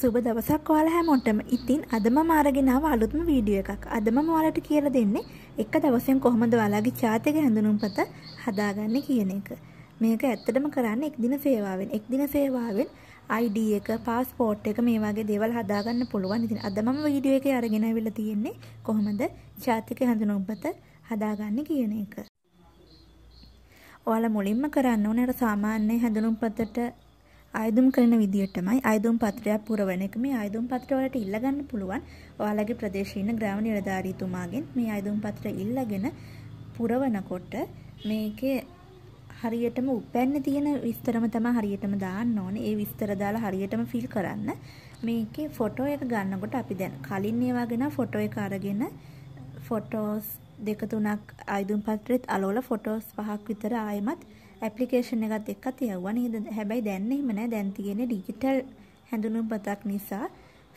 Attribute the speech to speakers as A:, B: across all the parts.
A: සුබ දවසක් ඔයාල හැමෝටම ඉතින් අදම මාරගෙනාව අලුත්ම වීඩියෝ එකක් අදම මවාලට කියල දෙන්නේ එක දවසෙන් කොහොමද වලාගේ චාතක හැඳුනුම්පත හදාගන්න කියන එක මේක ඇත්තටම කරන්න එක් දින සේවාවෙන් එක් දින සේවාවෙන් අයිඩ එක පාස්පෝට් එක මේ වගේ දේවල් හදාගන්න පුළුවන් ඉතින් අදමම වීඩියෝ එක අරගෙන වෙලා තියෙන්නේ කොහොමද ජාතික හැඳුනුම්පත හදාගන්න කියන එක ඔයාලා මුලින්ම කරන්න ඕනේ අර සාමාන්‍ය හැඳුනුම්පතට අයදුම් කරන විදිහටමයි අයදුම් පත්‍රයක් පුරවන එක මේ අයදුම් පත්‍රවලට ඉල්ලගන්න පුළුවන් ඔයාලගේ ප්‍රදේශීන ග්‍රාම නිලධාරීතුමාගෙන් මේ අයදුම් පත්‍ර ඉල්ලගෙන පුරවනකොට මේකේ හරියටම උපැන්න තියෙන විස්තරම තමයි හරියටම දාන්න ඕනේ. ඒ විස්තර දාලා හරියටම ෆිල් කරන්න. මේකේ ෆොටෝ එක ගන්නකොට අපි දැන් කලින් ඒවා ගෙන ෆොටෝ එක අරගෙන ෆොටෝස් දෙක තුනක් අයදුම් පත්‍රෙත් අලවල ෆොටෝස් පහක් විතර ආයෙමත් ඇපලිකේෂන් එකත් එක්ක තියව්වා නේද හැබැයි දැන්න එහෙම නෑ දැන් තියෙන්නේ ඩිජිටල් හැඳුනුම්පතක් නිසා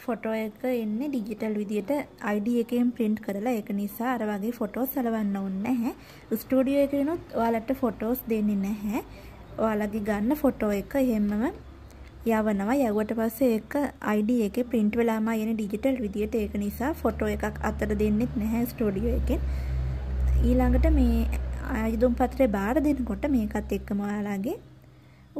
A: ෆොටෝ එක එන්නේ ඩිජිටල් විදියට ID එකෙන් print කරලා ඒක නිසා අර වගේ ෆොටෝස් සලවන්න ඕනේ නැහැ ස්ටුඩියෝ එකේ නොත් ඔයාලට ෆොටෝස් දෙන්නේ නැහැ ඔයාලගේ ගන්න ෆොටෝ එක එහෙමම යවනවා යවුවට පස්සේ ඒක ID එකේ print වෙලාම එන digital විදියට ඒක නිසා ෆොටෝ එකක් අතර දෙන්නෙත් නැහැ ස්ටුඩියෝ එකෙන් ඊළඟට මේ ආයුධම් පත්‍රය බාර දෙනකොට මේකත් එක්කම ඔයාලාගේ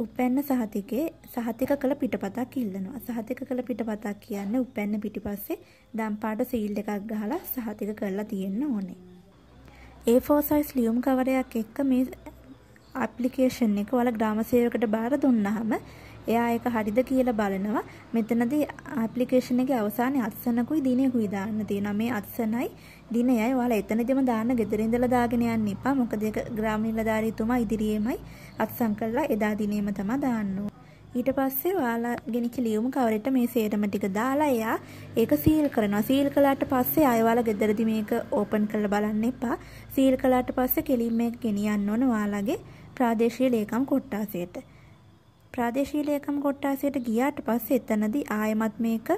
A: උපැන්න සහතිකේ සහතික කළ පිටපතක් ඉල්ලනවා. සහතික කළ පිටපතක් කියන්නේ උපැන්න පිටිපස්සේ දම්පාට සීල් එකක් ගහලා සහතික කරලා තියෙන්න ඕනේ. A4 size ලියුම් කවරයක් එක්ක මේ ඇප්ලිකේෂන් එක ඔයාලා ග්‍රාම සේවකට බාර දුන්නාම එයා ඒක හරිද කියලා බලනවා. මෙතනදී ඇප්ලිකේෂන් එකේ අවසානයේ අත්සනකුයි දිනයකුයි දාන්න තියෙනවා. මේ අත්සනයි දිනයයි ඔයාලා එතනදිම දාන්න ගෙදර ඉඳලා දාගෙන යන්න එපා. මොකද ඒක ග්‍රාම නිලධාරීතුමා ඉදිරියේමයි අත්සන් කරලා එදා දිනේම තමයි දාන්න ඊට පස්සේ ඔයාලා ගෙනිච්ච ලියුම කවරෙට මේ සේරම ටික දාලා එයා ඒක සීල් කරනවා. සීල් කළාට පස්සේ ආයෙ ඔයාලා ගෙදරදි මේක ඕපන් කරලා බලන්න එපා. සීල් කළාට පස්සේ කෙලින්ම ගෙනියන්න ඕන ඔයාලගේ ප්‍රාදේශීය ලේකම් කොට්ටාසයට. ප්‍රාදේශීය ලේකම් කොට්ටාසයට ගියාට පස්සේ එතනදී ආයමත් මේක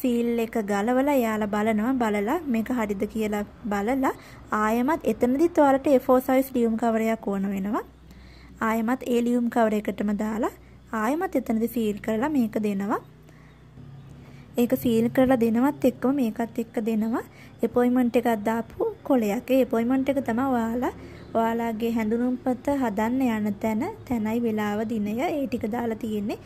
A: සීල් එක ගලවලා එයාලා බලනවා බලලා මේක හරිද කියලා බලලා ආයමත් එතනදිත් ඔයාලට A4 size ලියුම් කවරයක් ඕන වෙනවා. ආයමත් ඒ ලියුම් කවර එකටම දාලා ආයමත් එතනදි සීල් කරලා මේක දෙනවා. ඒක සීල් කරලා දෙනවත් එක්කම මේකත් එක්ක දෙනවා අපොයින්ට්මන්ට් එකක් දාපු කොලයක්. ඒ අපොයින්ට්මන්ට් එක තමයි ඔයාලා ඔයාලාගේ හැඳුනුම්පත හදන්න යන තැන තැනයි වෙලාව දිනය ඒ ටික දාලා තියෙන්නේ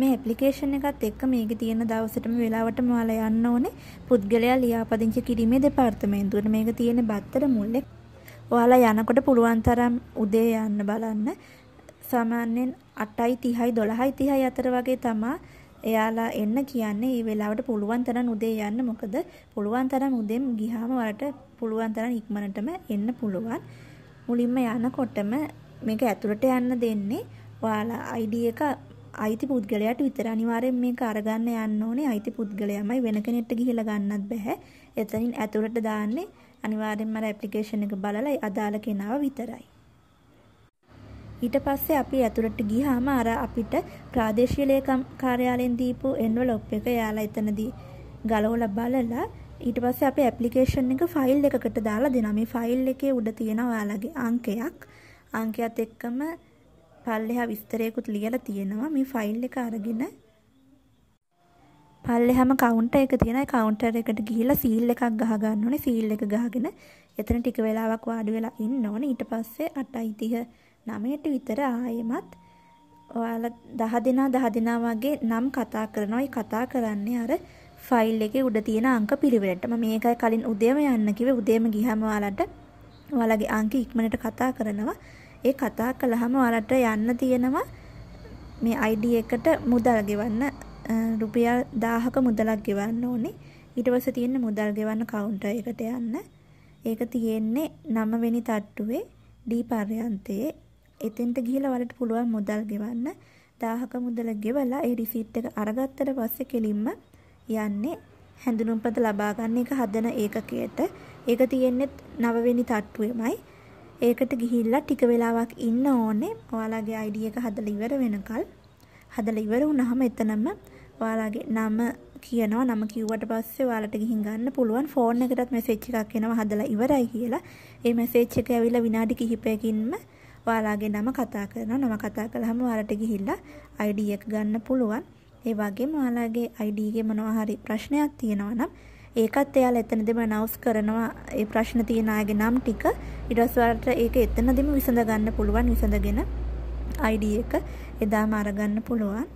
A: මේ ඇප්ලිකේෂන් එකත් එක්ක මේක තියෙන දවසටම වෙලාවටම ඔයාලා යන්න ඕනේ පුද්ගලයා ලියාපදිංචි කිරීමේ දෙපාර්තමේන්තුවට මේක තියෙන බත්තර මුල්ලේ ඔයාලා යනකොට පුළුවන් තරම් උදේ යන්න බලන්න සාමාන්‍යයෙන් 8යි 30යි 12යි 30යි අතර වගේ තමා එයාලා එන්න කියන්නේ මේ වෙලාවට පුළුවන් තරම් උදේ යන්න මොකද පුළුවන් තරම් උදෙන් ගිහාම වලට පුළුවන් තරම් ඉක්මනටම එන්න පුළුවන් මුලින්ම යනකොටම මේක ඇතුළට යන්න දෙන්නේ ඔයාලා ID එක අයිති පුද්ගලයාට විතර අනිවාර්යෙන් මේක අරගන්න යන්න ඕනේ අයිති පුද්ගලයාමයි වෙන කෙනෙක්ට ගිහිල්ලා ගන්නත් බෑ. එතනින් ඇතුළට දාන්නේ අනිවාර්යෙන්ම අර ඇප්ලිකේෂන් එක බලලා අදාළ කෙනාව විතරයි. ඊට පස්සේ අපි ඇතුළට ගියාම අර අපිට ප්‍රාදේශීය ලේකම් කාර්යාලයෙන් දීපු එන්වලොප් එක යාලා එතනදී ගලවලා බලලා ඊට පස්සේ අපේ ඇප්ලිකේෂන් එක ෆයිල් එකකට දාලා දෙනවා. මේ ෆයිල් එකේ උඩ තියෙන ඔයාලගේ අංකයක්. අංකයත් එක්කම පල්ලෙහා විස්තරයකුත් ලියලා තියෙනවා. මේ ෆයිල් එක අරගෙන පල්ලෙහාම කවුන්ටර් එක තියෙනයි කවුන්ටර් එකට ගිහිල්ලා සීල් එකක් ගහ ගන්න ඕනේ. සීල් එක ගහගෙන එතන ටික වෙලාවක් වාඩි වෙලා ඉන්න ඕනේ. ඊට පස්සේ 8:39ට විතර ආයෙමත් ඔයාලා දහ දෙනා දහ දෙනා වගේ නම් කතා කරනවා. ඒ කතා කරන්නේ අර ෆයිල් එකේ උඩ තියෙන අංක පිළිවෙලට. මම මේකයි කලින් උදේම යන්න කිව්වේ. උදේම ගියාම ඔයාලට ඔයාලගේ අංක ඉක්මනට කතා කරනවා. ඒ කතා කළාම ඔයාලට යන්න තියෙනවා මේ ID එකට මුදල් ගෙවන්න රුපියල් 1000ක මුදලක් ගෙවන්න ඕනේ. ඊට පස්සේ තියෙන මුදල් ගෙවන්න කවුන්ටර් එකට යන්න. ඒක තියෙන්නේ 9 වෙනි තට්ටුවේ D පර්යන්තයේ. එතෙන්ට ගිහිලා ඔයාලට පුළුවන් මුදල් ගෙවන්න. 1000ක මුදල ගෙවලා ඒ රිසීට් එක අරගත්තට පස්සේ කෙලින්ම යන්නේ හැඳුනුම්පත ලබා ගන්න එක හදන ඒකකයට. ඒක තියෙන්නේ 9 වෙනි තට්ටුවේමයි. ඒකට ගිහිල්ලා ටික වෙලාවක් ඉන්න ඕනේ. ඔයාලගේ ID එක හදලා ඉවර වෙනකල්. හදලා ඉවර වුණාම එතනම ඔයාලගේ නම කියනවා නම කිව්වට පස්සේ ඔයාලට ගිහින් ගන්න පුළුවන් ෆෝන් එකටත් මැසේජ් එකක් එනවා හදලා ඉවරයි කියලා. ඒ මැසේජ් එක ඇවිල්ලා විනාඩි කිහිපයකින්ම ඔයාලගේ නම කතා කරනවා. නම කතා කළාම ඔයාලට ගිහිල්ලා ID එක ගන්න පුළුවන්. ඒ වගේ ඔයාලාගේ අයිඩගේ මොනවා හරි ප්‍රශ්නයක් තියෙනවා නම් ඒකත් එයාල එතනදිම නවස් කරනවා ඒ ප්‍රශ්න තියෙනගේ නම් ටික ඉඩස්වලට ඒක එතනදිම විසඳගන්න පුළුවන් විසඳගෙන අයිඩ එක එදාම අරගන්න පුළුවන්